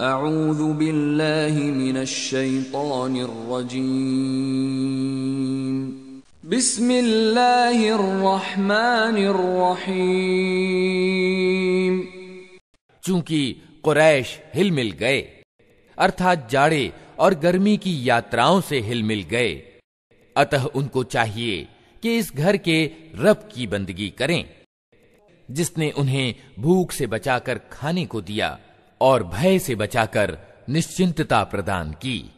أعوذ بالله من الشيطان الرجيم بسم الله الرحمن الرحيم चूंकि कुरैश हिल मिल गए अर्थात जाड़े और गर्मी की यात्राओं से हिल मिल गए अतः उनको चाहिए कि इस घर के रब की बंदगी करें जिसने उन्हें भूख से बचाकर खाने को दिया और भय से बचाकर निश्चिंतता प्रदान की